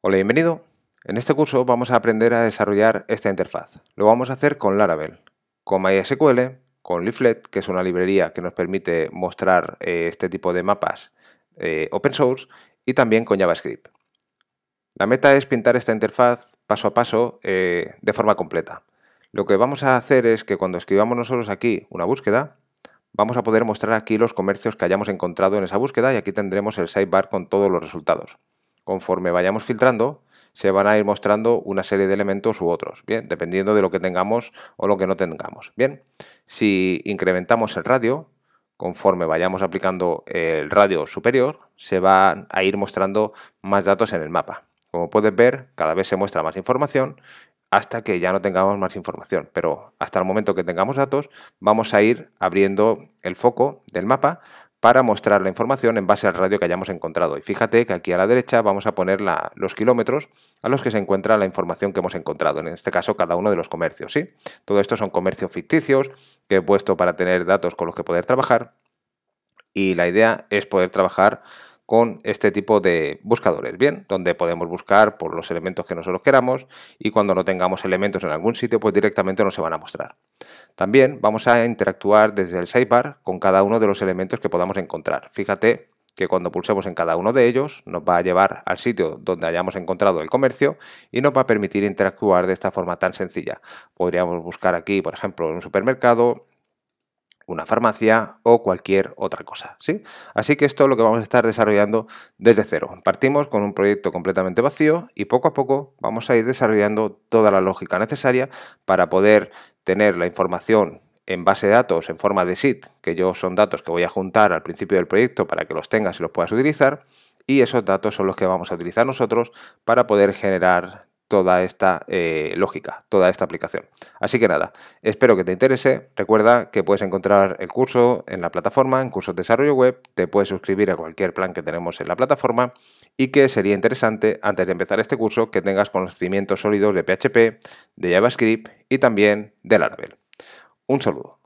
Hola, bienvenido. En este curso vamos a aprender a desarrollar esta interfaz. Lo vamos a hacer con Laravel, con MySQL, con Leaflet, que es una librería que nos permite mostrar eh, este tipo de mapas eh, open source, y también con JavaScript. La meta es pintar esta interfaz paso a paso eh, de forma completa. Lo que vamos a hacer es que cuando escribamos nosotros aquí una búsqueda, vamos a poder mostrar aquí los comercios que hayamos encontrado en esa búsqueda y aquí tendremos el sidebar con todos los resultados conforme vayamos filtrando, se van a ir mostrando una serie de elementos u otros, bien, dependiendo de lo que tengamos o lo que no tengamos. Bien, si incrementamos el radio, conforme vayamos aplicando el radio superior, se van a ir mostrando más datos en el mapa. Como puedes ver, cada vez se muestra más información hasta que ya no tengamos más información. Pero hasta el momento que tengamos datos, vamos a ir abriendo el foco del mapa para mostrar la información en base al radio que hayamos encontrado. Y fíjate que aquí a la derecha vamos a poner los kilómetros a los que se encuentra la información que hemos encontrado, en este caso cada uno de los comercios. ¿sí? Todo esto son comercios ficticios que he puesto para tener datos con los que poder trabajar y la idea es poder trabajar con este tipo de buscadores, ¿bien? Donde podemos buscar por los elementos que nosotros queramos y cuando no tengamos elementos en algún sitio, pues directamente no se van a mostrar. También vamos a interactuar desde el sidebar con cada uno de los elementos que podamos encontrar. Fíjate que cuando pulsemos en cada uno de ellos nos va a llevar al sitio donde hayamos encontrado el comercio y nos va a permitir interactuar de esta forma tan sencilla. Podríamos buscar aquí, por ejemplo, en un supermercado, una farmacia o cualquier otra cosa. ¿sí? Así que esto es lo que vamos a estar desarrollando desde cero. Partimos con un proyecto completamente vacío y poco a poco vamos a ir desarrollando toda la lógica necesaria para poder tener la información en base de datos en forma de SIT, que yo son datos que voy a juntar al principio del proyecto para que los tengas y los puedas utilizar, y esos datos son los que vamos a utilizar nosotros para poder generar toda esta eh, lógica, toda esta aplicación. Así que nada, espero que te interese. Recuerda que puedes encontrar el curso en la plataforma, en cursos de desarrollo web, te puedes suscribir a cualquier plan que tenemos en la plataforma y que sería interesante, antes de empezar este curso, que tengas conocimientos sólidos de PHP, de JavaScript y también de Laravel. Un saludo.